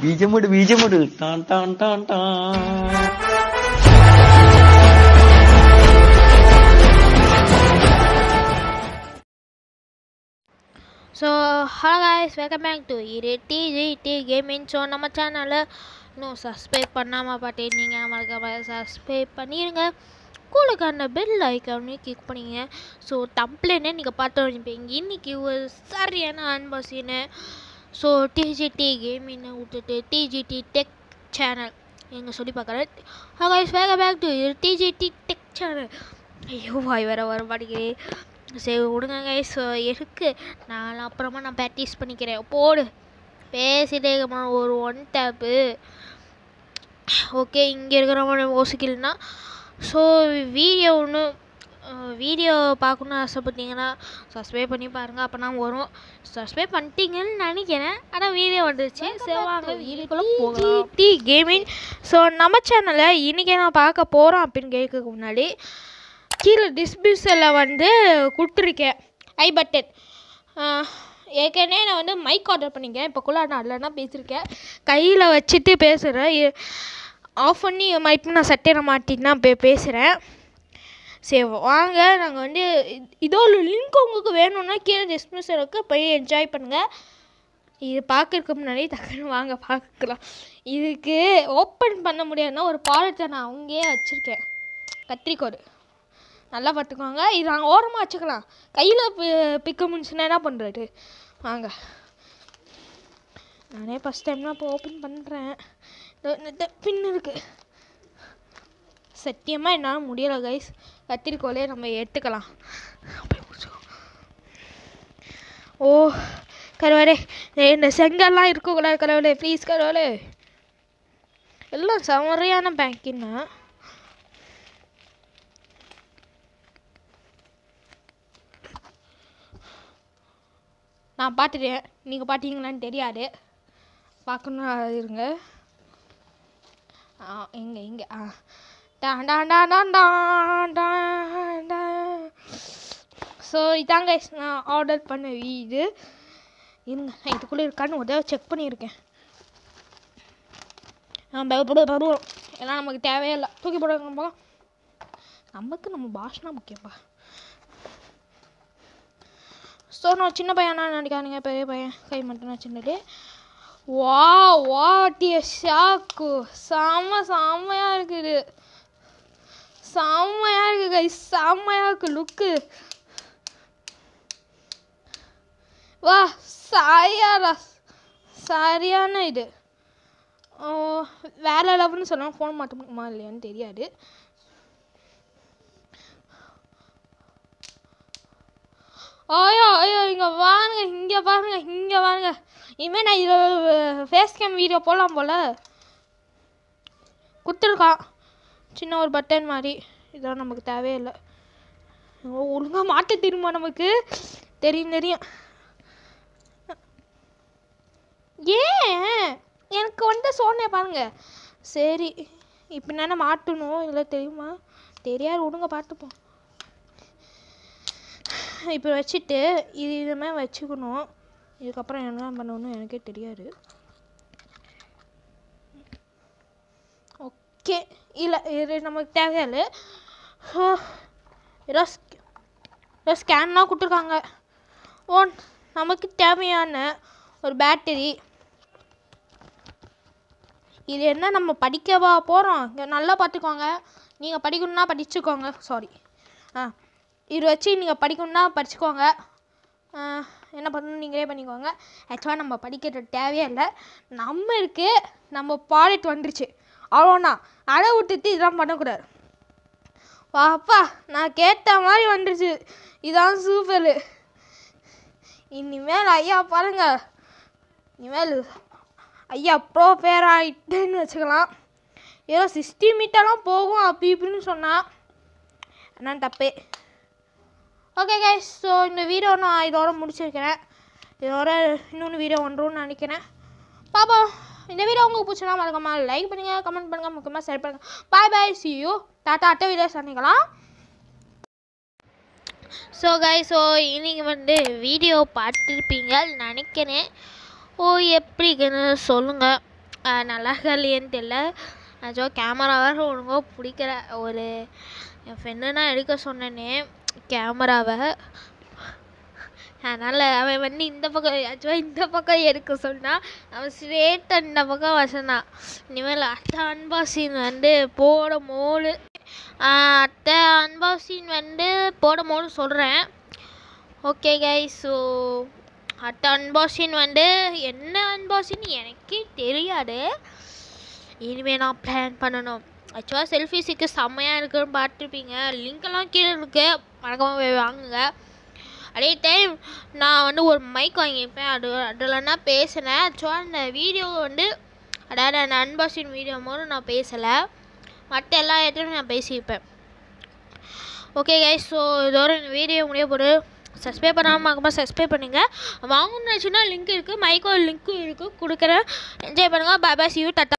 பீஜமுடு பீஜமுடு டான் டான் டான் டான் so hello guys welcome back to இரட்டி ஜிடி கேமிங் ஸோ நம்ம சேனலில் இன்னும் சப்ஸ்கிரைப் பண்ணாமல் பாட்டி நீங்கள் நம்மளுக்கு சப்ஸ்கிரைப் பண்ணிடுங்க கூலுக்கான பெல் ஐக்கானே கிளிக் பண்ணிங்க ஸோ தம்ப்ளேனே நீங்கள் பார்த்து வச்சுப்பீங்க இன்றைக்கி ஒரு சரியான அன்பாசின்னு ஸோ டிஜிடி கேமிங்னு விட்டுட்டு டிஜிடி டெக் சேனல் எங்கே சொல்லி பார்க்குறேன் ஹாய்ஸ் வேக back to DGT tech channel ஐயோ வாய் வேறு வர மாட்டேங்குது சரி விடுங்க கைஸ் இருக்குது நான் அப்புறமா நான் ப்ராக்டிஸ் பண்ணிக்கிறேன் போடு பேசிட்டே இருக்கமா ஒரு ஒன் டேப்பு ஓகே இங்கே இருக்கிறவங்க யோசிக்கலன்னா ஸோ வீடியோ ஒன்று வீடியோ பார்க்கணுன்னு ஆசைப்பட்டீங்கன்னா சப்ஸ்கிரைப் பண்ணி பாருங்கள் அப்போ நான் வரும் சப்ஸ்கிரைப் பண்ணிட்டீங்கன்னு நினைக்கிறேன் ஆனால் வீடியோ வந்துருச்சு சரி வாங்க வீடியோக்குள்ளே போகலாம் டி கேமிங் ஸோ நம்ம சேனலை இன்றைக்கி நான் பார்க்க போகிறோம் அப்படின்னு கேட்கறதுக்கு முன்னாடி கீழே டிஸ்பியூசரில் வந்து கொடுத்துருக்கேன் ஐ பட்டன் ஏற்கனவே நான் வந்து மைக் ஆர்டர் பண்ணியிருக்கேன் இப்போ கூட நான் நல்லா பேசியிருக்கேன் கையில் வச்சுட்டு பேசுகிறேன் ஆஃப் பண்ணி மைக் நான் சட்டையில் மாட்டின்னு நான் பே பேசுகிறேன் சேவ் வாங்க நாங்கள் வந்து இதோ ஒரு லிங்க் உங்களுக்கு வேணும்னா கீழே டிஸ்மிஷன் இருக்குது போய் என்ஜாய் பண்ணுங்கள் இது பார்க்கறதுக்கு முன்னாடி டக்குன்னு வாங்க பார்க்கலாம் இதுக்கு ஓப்பன் பண்ண முடியாதுன்னா ஒரு பாலத்தை நான் அங்கேயே வச்சுருக்கேன் கத்திரிக்கோடு நல்லா பார்த்துக்கோங்க இது நாங்கள் ஓரமாக வச்சுக்கலாம் கையில் பிக்க முடிஞ்சுன்னா என்ன பண்ணுறது வாங்க நானே ஃபஸ்ட் டைம்லாம் இப்போ ஓப்பன் பண்ணுறேன் பின் இருக்குது சத்தியமாக என்னால் முடியலை கைஸ் கத்திரிக்கோலே நம்ம எடுத்துக்கலாம் ஓ கடவுளே இந்த செங்கல்லாம் இருக்கக்கூடாது கடவுளே ப்ளீஸ் கடவுளே எல்லாம் செமறையான பேங்கின்னா நான் பார்த்துட்டேன் நீங்கள் பார்த்தீங்களான்னு தெரியாது பார்க்கணும் இருங்க இங்கே இங்கே ஆ ஸோ இதாங்க நான் ஆர்டர் பண்ண இது இருங்க நான் இதுக்குள்ளே இருக்கான்னு உதவ செக் பண்ணியிருக்கேன் ஏன்னா நமக்கு தேவையில்லை தூக்கி போடுங்க நமக்கு நம்ம பாஷனா முக்கியப்பா ஸோ நான் சின்ன பையனா நினைக்காதீங்க பெரிய பையன் கை மட்டும் நான் சின்னது வா வாட்டிய ஷாக்கு செம்ம செம்மையாக இருக்குது கை செம்மையாக இருக்கு லுக்கு வா சாயாரா சரியான இது வேற லெவல்னு சொல்லலாம் ஃபோன் மாட்ட முடியுமா இல்லையான்னு தெரியாது ஐயோ ஐயோ இங்கே வாருங்க இங்கே பாருங்க இங்கே வாருங்க இனிமேல் நான் இதில் ஃபேஸ் கேம் வீடியோ போடலாம் போல் கொடுத்துருக்கான் சின்ன ஒரு பட்டன் மாதிரி இதெல்லாம் நமக்கு தேவையில்லை ஒழுங்காக மாட்ட தெரியுமா நமக்கு தெரியும் தெரியும் ஏன் எனக்கு வந்து சோனே பாருங்க சரி இப்போ என்ன மாட்டணும் இல்லை தெரியுமா தெரியாது ஒழுங்க பார்த்துப்போம் இப்போ வச்சுட்டு இது இதுமே வச்சுக்கணும் இதுக்கப்புறம் என்ன பண்ணணும் எனக்கே தெரியாது ஓகே இல்லை இது நமக்கு தேவையில்லை ஏதோ ஏதோ ஸ்கேன்லாம் கொடுத்துருக்காங்க ஓன் நமக்கு தேவையான ஒரு பேட்டரி இது என்ன நம்ம படிக்கவா போகிறோம் நல்லா பார்த்துக்கோங்க நீங்கள் படிக்கணும்னா படிச்சுக்கோங்க சாரி ஆ இது வச்சு நீங்கள் படிக்கணும்னா படிச்சுக்கோங்க என்ன பண்ணணும் நீங்களே பண்ணிக்கோங்க ஆக்சுவலாக நம்ம படிக்கிறது தேவையே இல்லை நம்ம இருக்கு நம்ம ப்ராடக்ட் வந்துருச்சு அவ்வளோண்ணா அடை விட்டுட்டு இதெல்லாம் பண்ணக்கூடாது பாப்பா நான் கேட்ட மாதிரி வந்துடுச்சு இதான் சூப்பரு இனிமேல் ஐயா பாருங்க இனிமேல் ஐயா ப்ரோ பேராயிட்டேன்னு வச்சுக்கலாம் ஏதோ சிக்ஸ்டி மீட்டர்லாம் போகும் அப்படி இப்படின்னு சொன்னான் என்னன்னு தப்பே ஓகே கே ஸோ இந்த வீடியோ நான் இதோட முடிச்சிருக்கிறேன் இதோட இன்னொன்று வீடியோ ஒன்றும்னு நினைக்கிறேன் பாப்பா இந்த வீடியோ உங்களுக்கு பிடிச்சனா மறக்காம லைக் பண்ணுங்கள் கமெண்ட் பண்ணுங்கள் முக்கியமாக ஷேர் பண்ணுங்கள் bye bye see you tata அட்டை வீடியோ சந்திக்கலாம் ஸோ கை ஸோ இன்னைக்கு வந்து வீடியோ பார்த்துருப்பீங்க நினைக்கிறேன் ஓ எப்படிக்குன்னு சொல்லுங்கள் நல்லா இல்லையன்னு தெரியல ஆக்சுவலாக கேமரா வேறு ஒழுங்காக பிடிக்கிற ஒரு என் ஃப்ரெண்டுனா எடுக்க சொன்னேனே கேமராவை அதனால் அவன் வந்து இந்த பக்கம் ஆக்சுவலாக இந்த பக்கம் எடுக்க சொன்னான் அவன் ஸ்ரேட் அந்த பக்கம் வசனான் இனிமேல் அத்தை அன்பாசின் வந்து போட மோடு அத்தை அன்பாசின் வந்து போட மோடு சொல்கிறேன் ஓகே கை ஸோ அட்ட அன்பாசின் வந்து என்ன அன்பாசின்னு எனக்கே தெரியாது இனிமேல் நான் பிளான் பண்ணணும் ஆக்சுவலாக செல்ஃபிஸுக்கு செம்மையாக இருக்குன்னு பார்த்துருப்பீங்க லிங்க்கெல்லாம் கீழே இருக்குது வணக்கமாக போய் வாங்குங்க அதே டைம் நான் வந்து ஒரு மைக் வாங்கியிருப்பேன் அது அதில் நான் பேசினேன் ஸோ அந்த வீடியோ வந்து அதாவது அந்த அன்பாக்சிங் வீடியோ மூலம் நான் பேசலை மற்ற எல்லா இடத்துலையும் நான் பேசியிருப்பேன் ஓகே கைஸ் ஸோ இதோட இந்த வீடியோ முடிய போடு சப்ஸ்கிரைப் பண்ணாமல் பார்க்கும்போது சப்ஸ்கிரைப் பண்ணுங்கள் வச்சுன்னா லிங்க் இருக்குது மைக்கோ லிங்க்கும் இருக்குது கொடுக்குறேன் என்ஜாய் பண்ணுங்கள் பாபா பாய் யூ டட்டா